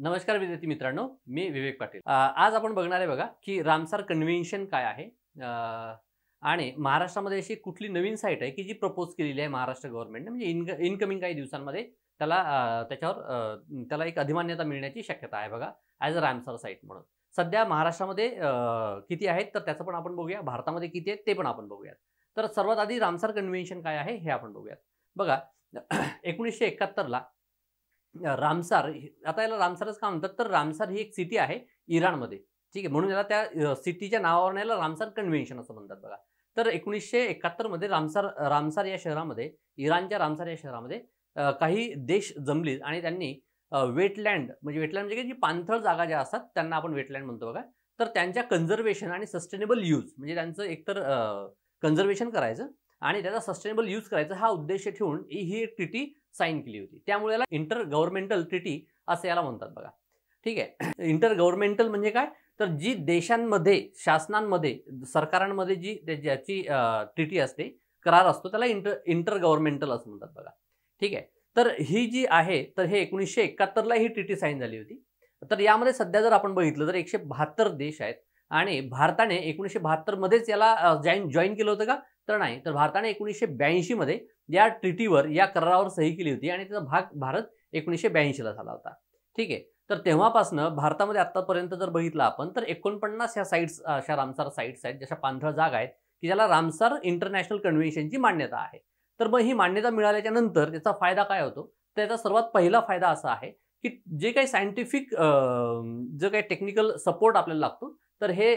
नमस्कार विद्यार्थी मित्रांनो मी विवेक पाटील आज आपण बघणार आहे बघा की रामसार कन्व्हेन्शन काय आहे आणि महाराष्ट्रामध्ये अशी कुठली नवीन साईट आहे की जी प्रपोज केलेली आहे महाराष्ट्र गव्हर्नमेंटने म्हणजे इनक इनकमिंग काही दिवसांमध्ये त्याला त्याच्यावर त्याला एक अधिमान्यता मिळण्याची शक्यता आहे बघा ॲज अ रामसार साईट म्हणून सध्या महाराष्ट्रामध्ये किती आहेत तर त्याचं पण आपण बघूया भारतामध्ये किती आहेत ते पण आपण बघूयात तर सर्वात आधी रामसार कन्व्हेन्शन काय आहे हे आपण बघूयात बघा एकोणीसशे एकाहत्तरला रामसार आता याला रामसारच का म्हणतात तर रामसार ही एक सिटी आहे इराणमध्ये ठीक आहे म्हणून याला त्या सिटीच्या नावावर याला रामसार कन्व्हेन्शन असं म्हणतात बघा तर एकोणीसशे एकाहत्तरमध्ये रामसार रामसार या शहरामध्ये इराणच्या रामसार या शहरामध्ये काही देश जमलीत आणि त्यांनी वेटलँड म्हणजे वेटलँड म्हणजे जी पाणथळ जागा ज्या असतात त्यांना आपण वेटलँड म्हणतो बघा तर त्यांच्या कन्झर्वेशन आणि सस्टेनेबल यूज म्हणजे त्यांचं एकतर कन्झर्वेशन करायचं आणि त्याचा सस्टेनेबल यूज करायचा हा उद्देश ठेवून ही एक ट्रिटी साईन केली होती त्यामुळे याला इंटर गव्हर्नमेंटल ट्रिटी असं याला म्हणतात बघा ठीक आहे इंटर गव्हर्नमेंटल म्हणजे काय तर जी देशांमध्ये शासनांमध्ये सरकारांमध्ये जी ज्याची ट्रिटी असते करार असतो त्याला इंटर इंटर गव्हर्मेंटल असं म्हणतात बघा ठीक आहे तर ही जी आहे तर हे एकोणीसशे एकाहत्तरला ही ट्रिटी साईन झाली होती तर यामध्ये सध्या जर आपण बघितलं तर एकशे बहात्तर देश आहेत आणि भारताने एकोणीसशे बहात्तरमध्येच याला जॉईन जॉईन केलं होतं का तर नाही तर भारताने एकोणीसशे ब्याऐंशीमध्ये या ट्रिटीवर या करारावर सही केली होती आणि त्याचा भाग भारत एकोणीसशे ब्याऐंशीला झाला होता ठीक आहे तर तेव्हापासनं भारतामध्ये आत्तापर्यंत जर बघितलं आपण तर एकोणपन्नास ह्या साईट्स अशा रामसार साईट्स आहेत जशा पांथळ जागा आहेत की ज्याला रामसार इंटरनॅशनल कन्व्हेन्शनची मान्यता आहे तर मग ही मान्यता मिळाल्याच्या नंतर त्याचा फायदा काय होतो तर त्याचा सर्वात पहिला फायदा असा आहे की जे काही सायंटिफिक जे काही टेक्निकल सपोर्ट आपल्याला लागतो तर हे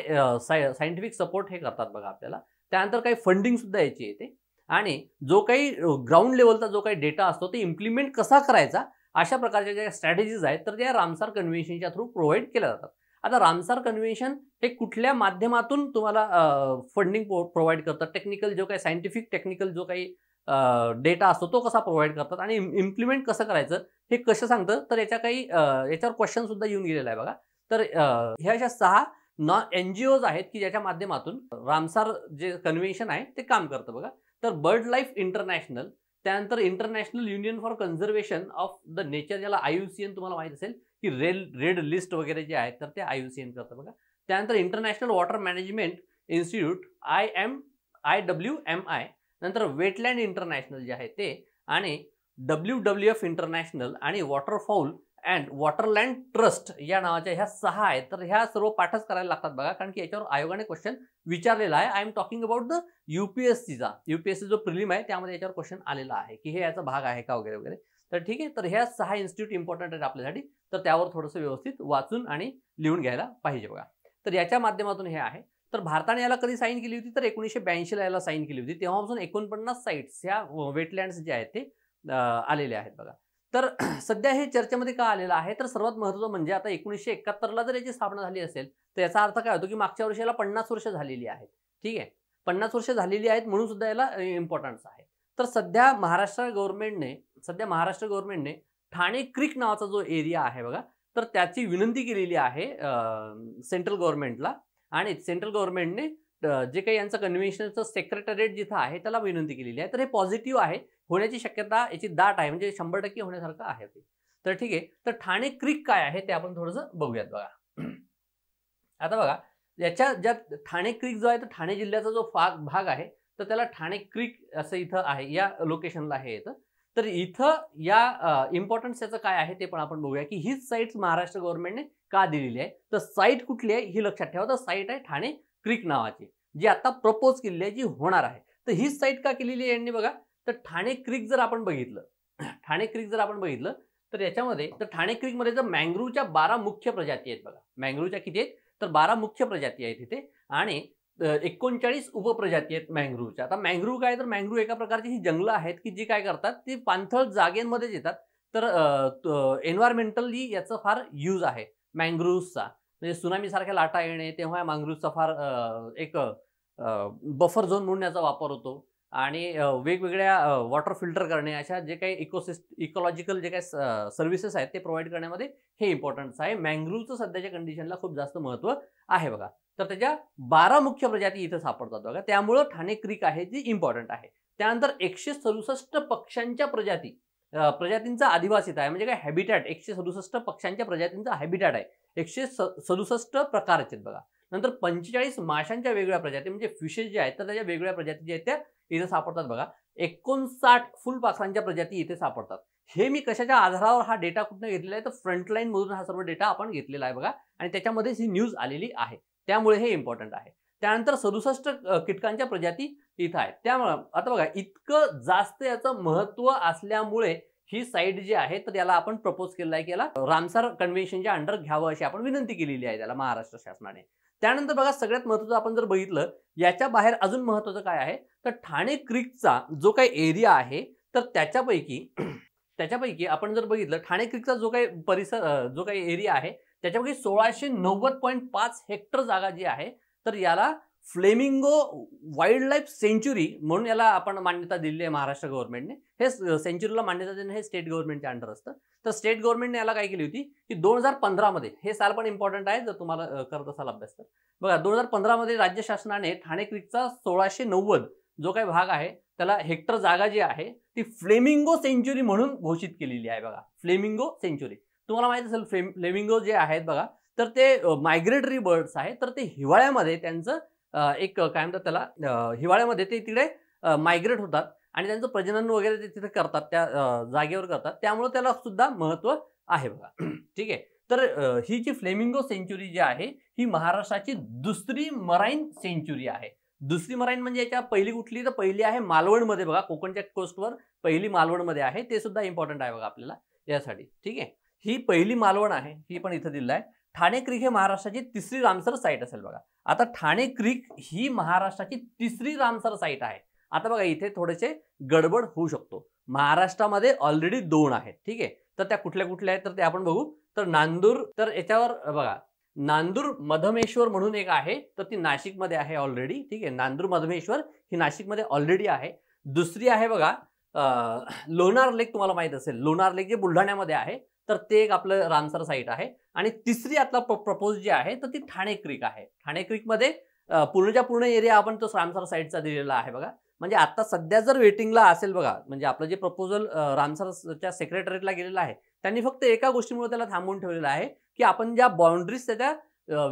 साय सायंटिफिक सपोर्ट हे करतात बघा आपल्याला त्यानंतर काही फंडिंगसुद्धा याची येते आणि जो काही ग्राउंड लेवलचा जो काही डेटा असतो ते इम्प्लिमेंट कसा करायचा अशा प्रकारच्या ज्या स्ट्रॅटेजीज आहेत तर त्या रामसार कन्व्हेन्शनच्या थ्रू प्रोव्हाइड केल्या जातात आता रामसार कन्व्हेन्शन हे कुठल्या माध्यमातून तुम्हाला फंडिंग प्रोव्हाइड करतात टेक्निकल जो काही सायंटिफिक टेक्निकल जो काही डेटा असतो तो कसा प्रोव्हाइड करतात आणि इम्प्लिमेंट कसं करायचं हे कसं सांगतं तर याच्या काही याच्यावर क्वेश्चनसुद्धा येऊन गेलेला आहे बघा तर ह्या अशा सहा नॉ एन जी ओज आहेत की ज्याच्या माध्यमातून रामसार जे कन्व्हेन्शन आहे ते काम करतं बघा तर बर्ड लाईफ इंटरनॅशनल त्यानंतर international union for conservation of the nature ज्याला आय यू सी एन तुम्हाला माहीत असेल की रेल रेड लिस्ट वगैरे जे आहेत तर ते आय यू सी एन करतं बघा त्यानंतर international water management institute I M I W M I नंतर वेटलँड इंटरनॅशनल जे आहे ते आणि डब्ल्यू डब्ल्यू एफ इंटरनॅशनल आणि वॉटरफॉल अँड वॉटरलँड ट्रस्ट या नावाच्या ह्या सहा आहेत तर ह्या सर्व पाठच करायला लागतात बघा कारण की याच्यावर आयोगाने क्वेश्चन विचारलेला आहे I am talking about the युपीएससीचा सी जो प्रिलिम आहे त्यामध्ये याच्यावर क्वेश्चन आलेला आहे की हे याचा भाग आहे का वगैरे वगैरे तर ठीक आहे तर ह्या सहा इन्स्टिट्यूट इम्पॉर्टंट आहेत आपल्यासाठी तर त्यावर थोडंसं व्यवस्थित वाचून आणि लिहून घ्यायला पाहिजे बघा तर याच्या माध्यमातून हे आहे तर भारताने याला कधी साईन केली होती तर एकोणीसशे ब्याऐंशीला याला साईन केली होती तेव्हापासून एकोणपन्नास साईट्स ह्या वेटलँड्स जे आहेत ते आलेले आहेत बघा तर सध्या हे चर्चेमध्ये का आलेलं आहे तर सर्वात महत्त्वाचं म्हणजे आता एकोणीसशे एकाहत्तरला जर याची स्थापना झाली असेल तर याचा अर्थ काय होतो की मागच्या वर्षी याला पन्नास वर्ष झालेली आहेत ठीक आहे पन्नास वर्ष झालेली आहेत म्हणून सुद्धा याला इम्पॉर्टन्स आहे तर सध्या महाराष्ट्र गव्हर्नमेंटने सध्या महाराष्ट्र गव्हर्नमेंटने ठाणे क्रिक नावाचा जो एरिया आहे बघा तर त्याची विनंती केलेली आहे सेंट्रल गव्हर्नमेंटला आणि सेंट्रल गव्हर्नमेंटने जे काही यांचं कन्व्हेन्शनचं सेक्रेटरेट जिथं आहे त्याला विनंती केलेली आहे तर हे पॉझिटिव्ह आहे होण्याची शक्यता याची दाट आहे म्हणजे शंभर टक्के होण्यासारखं आहे ते तर ठीक आहे तर ठाणे क्रिक काय आहे ते आपण थोडंसं बघूयात बघा आता बघा याच्या ज्या ठाणे क्रिक जो आहे तो ठाणे जिल्ह्याचा जो फाग भाग आहे तर त्याला ठाणे क्रिक असं इथं आहे या लोकेशनला आहे येतं तर इथं या इम्पॉर्टन्स याचं काय आहे ते पण आपण बघूया की हीच साईट महाराष्ट्र गव्हर्नमेंटने का दिलेली आहे तर साईट कुठली आहे ही लक्षात ठेवा तर साईट आहे ठाणे क्रिक नावाची जी आता प्रपोज केलेली आहे जी होणार आहे तर हीच साईट का केलेली आहे यांनी बघा तर ठाणे क्रिक जर आपण बघितलं ठाणे क्रिक जर आपण बघितलं तर याच्यामध्ये तर ठाणे क्रिकमध्ये जर मँग्रूच्या बारा मुख्य प्रजाती आहेत बघा मँग्रूच्या किती आहेत तर बारा मुख्य प्रजाती आहेत इथे आणि एकोणचाळीस उपप्रजाती आहेत मँग्रूव्हच्या आता मँग्रूव्ह काय तर मँग्रूव्ह एका प्रकारची ही जंगलं आहेत की जी काय करतात ती पाणथळ जागेंमध्येच येतात तर एन्व्हायरमेंटली याचं फार यूज आहे मँग्रूव्हचा म्हणजे सुनामीसारख्या लाटा येणे तेव्हा या मांगरूजचा फार एक बफर झोन म्हणून याचा वापर होतो आणि वेगवेगळ्या वॉटर फिल्टर करणे अशा जे काही इकोसिस्ट इकोलॉजिकल जे काही सर्व्हिसेस आहेत ते प्रोव्हाइड करण्यामध्ये हे इम्पॉर्टंट आहे मँग्रुव्हचं सध्याच्या कंडिशनला खूप जास्त महत्त्व आहे बघा तर त्याच्या बारा मुख्य प्रजाती इथं सापडतात बघा त्यामुळं ठाणे क्रिक आहे जी इम्पॉर्टंट आहे त्यानंतर एकशे सदुसष्ट पक्ष्यांच्या प्रजाती प्रजातींचा आदिवासीत इथं आहे म्हणजे काय हॅबिटॅट एकशे सदुसष्ट पक्ष्यांच्या प्रजातींचा हॅबिटॅट आहे एकशे स सदुसष्ट प्रकार आहेत बघा नंतर पंचेचाळीस माशांच्या वेगळ्या प्रजाती म्हणजे फिशेस जे आहेत तर त्याच्या वेगळ्या प्रजाती ज्या आहेत त्या इथे सापडतात बघा एकोणसाठ फुलपाखरांच्या प्रजाती इथे सापडतात हे मी कशाच्या आधारावर हा डेटा कुठनं घेतलेला आहे तर फ्रंटलाईनमधून हा सर्व डेटा आपण घेतलेला आहे बघा आणि त्याच्यामध्येच ही न्यूज आलेली आहे त्यामुळे हे इम्पॉर्टंट आहे त्यानंतर सदुसष्ट कीटकांच्या प्रजाती इथं आहेत त्यामुळं आता बघा इतकं जास्त याचं महत्त्व असल्यामुळे ही साईट जी आहे तर याला आपण प्रपोज केलेला आहे की याला रामसार कन्व्हेन्शनच्या अंडर घ्यावं अशी आपण विनंती केलेली आहे त्याला महाराष्ट्र शासनाने त्यानंतर बघा सगळ्यात महत्वाचं आपण जर बघितलं याच्या बाहेर अजून महत्वाचं काय आहे तर ठाणे क्रिकचा जो काही एरिया आहे तर त्याच्यापैकी त्याच्यापैकी आपण जर बघितलं ठाणे क्रिकचा जो काही परिसर जो काही एरिया आहे त्याच्यापैकी सोळाशे नव्वद पॉईंट पाच हेक्टर जागा जी आहे तर याला फ्लेमिंगो वाईल्ड लाईफ सेंच्युरी म्हणून याला आपण मान्यता दिली आहे महाराष्ट्र गव्हर्नमेंटने हे सेंच्युरीला मान्यता देणं हे स्टेट गव्हर्नमेंटच्या अंडर असतं तर स्टेट गव्हर्नमेंटने याला काय केली होती की दोन हजार पंधरामध्ये हे साल पण इम्पॉर्टंट आहे जर तुम्हाला करत असाल अभ्यास तर बघा दोन हजार पंधरामध्ये राज्य शासनाने ठाणे क्रिकचा सोळाशे नव्वद जो काही भाग आहे त्याला हेक्टर जागा जी आहे ती फ्लेमिंगो सेंच्युरी म्हणून घोषित केलेली आहे बघा फ्लेमिंगो सेंच्युरी तुम्हाला माहित असेल फ्लेमिंगो जे आहेत बघा तर ते मायग्रेटरी बर्ड्स आहेत तर ते हिवाळ्यामध्ये त्यांचं एक काय म्हणतात त्याला हिवाळ्यामध्ये ते तिकडे मायग्रेट होतात आणि त्यांचं प्रजनन वगैरे ते तिथे करतात त्या जागेवर करतात त्यामुळे त्याला सुद्धा महत्व आहे बघा ठीक आहे तर ही जी फ्लेमिंगो सेंचुरी जी आहे ही महाराष्ट्राची दुसरी मराईन सेंच्युरी आहे दुसरी मराईन म्हणजे याच्या पहिली कुठली तर पहिली आहे मालवणमध्ये बघा कोकणच्या कोस्टवर पहिली मालवणमध्ये आहे ते सुद्धा इम्पॉर्टंट आहे बघा आपल्याला यासाठी ठीक आहे ही पहिली मालवण आहे ही पण इथं दिलं आहे ठाणे क्रिक हे महाराष्ट्राची तिसरी रामसर साईट असेल बघा आता ठाणे क्रिक ही महाराष्ट्राची तिसरी रामसर साईट आहे आता बघा इथे थोडेसे गडबड होऊ शकतो महाराष्ट्रामध्ये ऑलरेडी दोन आहेत ठीक आहे तर त्या कुठल्या कुठल्या आहेत तर ते आपण बघू तर नांदूर तर याच्यावर बघा नांदूर मधमेश्वर म्हणून एक आहे तर ती नाशिकमध्ये आहे ऑलरेडी ठीक आहे नांदूर मधमेश्वर ही नाशिकमध्ये ऑलरेडी आहे दुसरी आहे बघा लोणार लेक तुम्हाला माहीत असेल लोणार लेक जे बुलढाण्यामध्ये आहे तर ते एक आपलं रामसर साईट आहे आणि तिसरी आता प्रपोज जी आहे तर ती ठाणे क्रिक आहे ठाणे क्रिकमध्ये पूर्णच्या पूर्ण एरिया आपण तो रामसर साईटचा दिलेला आहे बघा म्हणजे आता सध्या जर वेटिंगला असेल बघा म्हणजे आपलं जे प्रपोजल रामसरच्या सेक्रेटरीला गेलेलं आहे त्यांनी फक्त एका गोष्टीमुळे त्याला थांबवून ठेवलेलं आहे की आपण ज्या बाउंड्रीज त्याच्या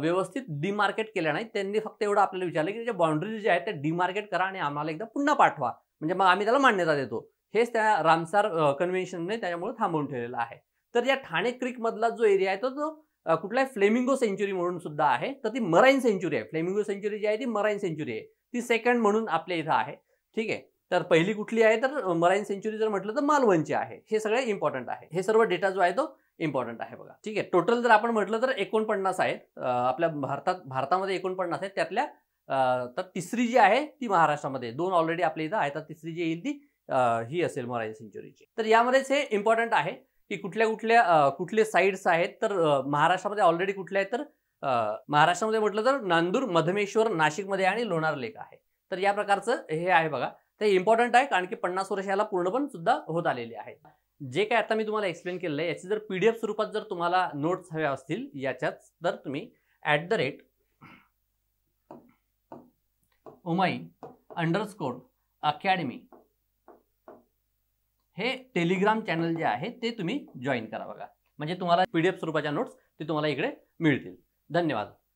व्यवस्थित डिमार्केट केल्या नाही त्यांनी फक्त एवढं आपल्याला विचारलं की ज्या बाउंड्रीज ज्या आहेत त्या डिमार्केट करा आणि आम्हाला एकदा पुन्हा पाठवा म्हणजे मग आम्ही त्याला मान्यता देतो हेच त्या रामसार कन्व्हेन्शनने त्याच्यामुळे थांबवून ठेवलेलं आहे तर या ठाणे मधला जो एरिया आहे तो तो कुठला आहे फ्लेमिंगो सेंच्युरी म्हणून सुद्धा आहे तर ती मराईन सेंच्युरी आहे फ्लेमिंगो सेंच्युरी जी आहे ती मराईन सेंच्युरी आहे ती सेकंड म्हणून आपल्या इथं आहे ठीक आहे तर पहिली कुठली आहे तर मराईन सेंच्युरी जर म्हटलं तर मालवणची आहे हे सगळे इम्पॉर्टंट आहे हे सर्व डेटा जो आहे तो इम्पॉर्टंट आहे बघा ठीक आहे टोटल जर आपण म्हटलं तर एकोणपन्नास आहेत आपल्या भारतात भारतामध्ये एकोणपन्नास आहेत त्यातल्या तर तिसरी जी आहे ती महाराष्ट्रामध्ये दोन ऑलरेडी आपल्या इथं आहे तर तिसरी जी येईल ती ही असेल मराईन सेंचुरीची तर यामध्येच हे इम्पॉर्टंट आहे की कुठल्या कुठल्या कुठले साईट्स आहेत तर महाराष्ट्रामध्ये ऑलरेडी कुठल्या आहेत तर महाराष्ट्रामध्ये म्हटलं तर नांदूर मधमेश्वर नाशिकमध्ये आणि लोणार लेक आहे तर या प्रकारचं हे आहे बघा ते इम्पॉर्टंट आहे कारण की पन्नास वर्ष याला पूर्णपण सुद्धा होत आलेले आहे जे काय आता मी तुम्हाला एक्सप्लेन केलेलं आहे याची जर पी डी एफ स्वरूपात जर तुम्हाला नोट्स हव्या असतील याच्यात तर तुम्ही ॲट द रेट उमाई अंडरस्कोर अकॅडमी हे टेलिग्राम चॅनल जे आहे ते तुम्ही जॉईन करा बघा म्हणजे तुम्हाला पी डी एफ स्वरूपाच्या नोट्स ते तुम्हाला इकडे मिळतील धन्यवाद